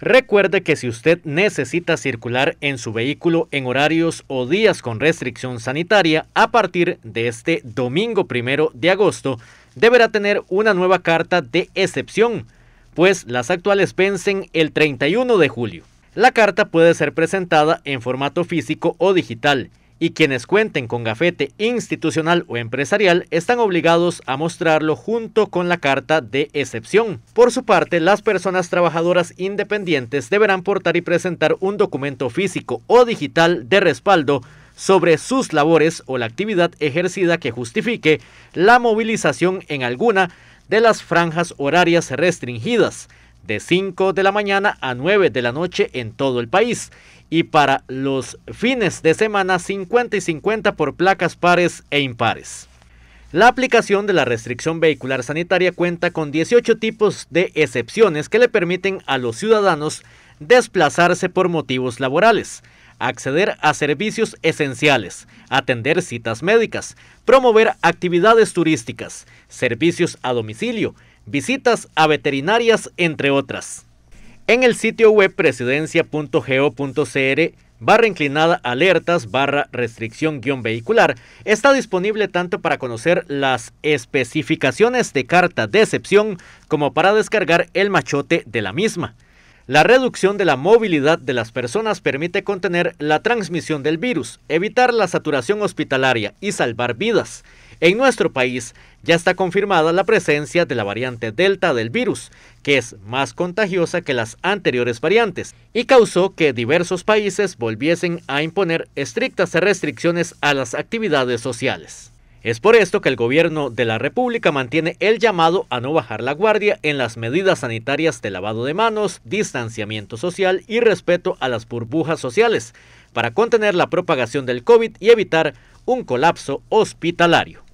Recuerde que si usted necesita circular en su vehículo en horarios o días con restricción sanitaria, a partir de este domingo primero de agosto, deberá tener una nueva carta de excepción, pues las actuales vencen el 31 de julio. La carta puede ser presentada en formato físico o digital y quienes cuenten con gafete institucional o empresarial están obligados a mostrarlo junto con la carta de excepción. Por su parte, las personas trabajadoras independientes deberán portar y presentar un documento físico o digital de respaldo sobre sus labores o la actividad ejercida que justifique la movilización en alguna de las franjas horarias restringidas de 5 de la mañana a 9 de la noche en todo el país. Y para los fines de semana 50 y 50 por placas pares e impares. La aplicación de la restricción vehicular sanitaria cuenta con 18 tipos de excepciones que le permiten a los ciudadanos desplazarse por motivos laborales, acceder a servicios esenciales, atender citas médicas, promover actividades turísticas, servicios a domicilio, visitas a veterinarias, entre otras. En el sitio web presidencia.go.cr barra inclinada alertas barra restricción guión vehicular está disponible tanto para conocer las especificaciones de carta de excepción como para descargar el machote de la misma. La reducción de la movilidad de las personas permite contener la transmisión del virus, evitar la saturación hospitalaria y salvar vidas. En nuestro país ya está confirmada la presencia de la variante Delta del virus, que es más contagiosa que las anteriores variantes, y causó que diversos países volviesen a imponer estrictas restricciones a las actividades sociales. Es por esto que el gobierno de la República mantiene el llamado a no bajar la guardia en las medidas sanitarias de lavado de manos, distanciamiento social y respeto a las burbujas sociales para contener la propagación del COVID y evitar un colapso hospitalario.